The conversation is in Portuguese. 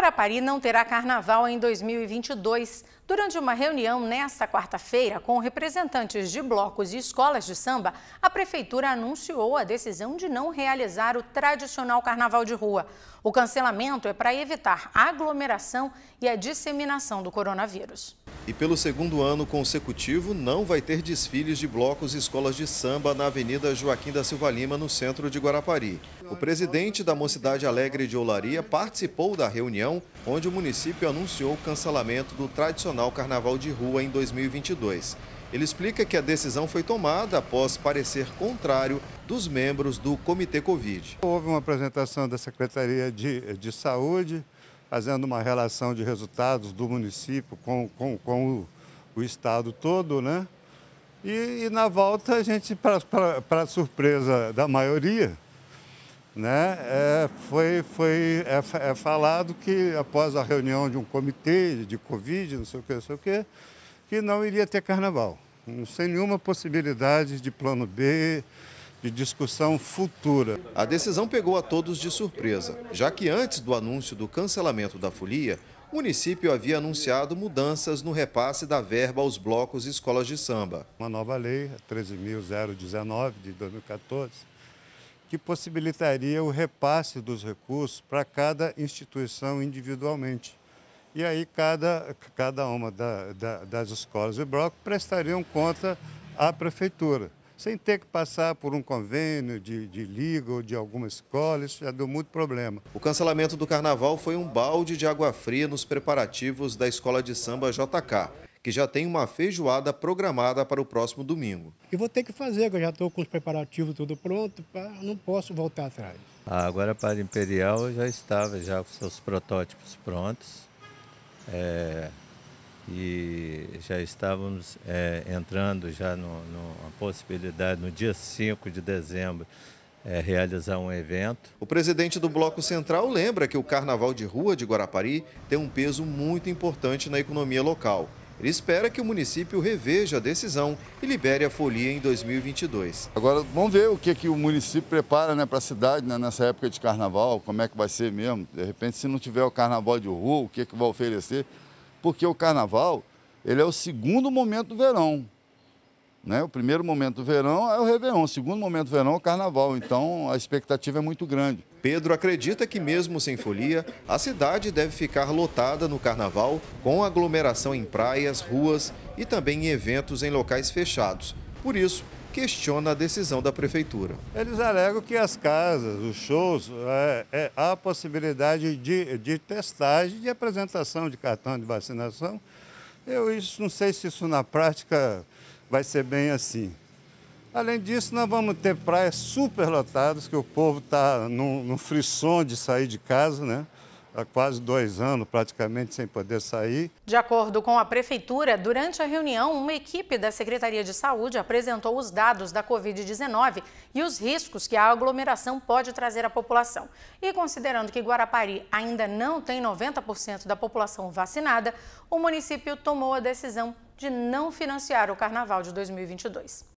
Guarapari não terá carnaval em 2022. Durante uma reunião nesta quarta-feira com representantes de blocos e escolas de samba, a prefeitura anunciou a decisão de não realizar o tradicional carnaval de rua. O cancelamento é para evitar aglomeração e a disseminação do coronavírus. E pelo segundo ano consecutivo, não vai ter desfiles de blocos e escolas de samba na Avenida Joaquim da Silva Lima, no centro de Guarapari. O presidente da Mocidade Alegre de Olaria participou da reunião, onde o município anunciou o cancelamento do tradicional carnaval de rua em 2022. Ele explica que a decisão foi tomada após parecer contrário dos membros do Comitê Covid. Houve uma apresentação da Secretaria de, de Saúde, fazendo uma relação de resultados do município com, com, com o, o estado todo, né? E, e na volta a gente, para surpresa da maioria, né, é, foi, foi é, é, falado que após a reunião de um comitê de Covid, não sei o que, não sei o que, que não iria ter carnaval. Hum, sem nenhuma possibilidade de plano B, de discussão futura. A decisão pegou a todos de surpresa, já que antes do anúncio do cancelamento da folia, o município havia anunciado mudanças no repasse da verba aos blocos e escolas de samba. Uma nova lei, 13.019 de 2014, que possibilitaria o repasse dos recursos para cada instituição individualmente. E aí cada, cada uma da, da, das escolas e blocos prestariam conta à prefeitura sem ter que passar por um convênio de, de liga ou de alguma escola, isso já deu muito problema. O cancelamento do carnaval foi um balde de água fria nos preparativos da escola de samba JK, que já tem uma feijoada programada para o próximo domingo. E vou ter que fazer, que eu já estou com os preparativos tudo pronto, pra, não posso voltar atrás. Ah, agora para Imperial já estava já com seus protótipos prontos. É, e já estávamos é, entrando já no, possibilidade, no dia 5 de dezembro, é, realizar um evento. O presidente do Bloco Central lembra que o Carnaval de Rua de Guarapari tem um peso muito importante na economia local. Ele espera que o município reveja a decisão e libere a folia em 2022. Agora vamos ver o que, que o município prepara né, para a cidade né, nessa época de carnaval, como é que vai ser mesmo. De repente, se não tiver o carnaval de rua, o que, que vai oferecer? porque o carnaval ele é o segundo momento do verão. Né? O primeiro momento do verão é o Réveillon, o segundo momento do verão é o Carnaval, então a expectativa é muito grande. Pedro acredita que, mesmo sem folia, a cidade deve ficar lotada no Carnaval, com aglomeração em praias, ruas e também em eventos em locais fechados. Por isso, questiona a decisão da prefeitura. Eles alegam que as casas, os shows, é, é, há possibilidade de, de testagem, de apresentação de cartão de vacinação. Eu isso, não sei se isso na prática vai ser bem assim. Além disso, nós vamos ter praias superlotadas, que o povo está num, num frisson de sair de casa, né? há quase dois anos, praticamente sem poder sair. De acordo com a Prefeitura, durante a reunião, uma equipe da Secretaria de Saúde apresentou os dados da Covid-19 e os riscos que a aglomeração pode trazer à população. E considerando que Guarapari ainda não tem 90% da população vacinada, o município tomou a decisão de não financiar o Carnaval de 2022.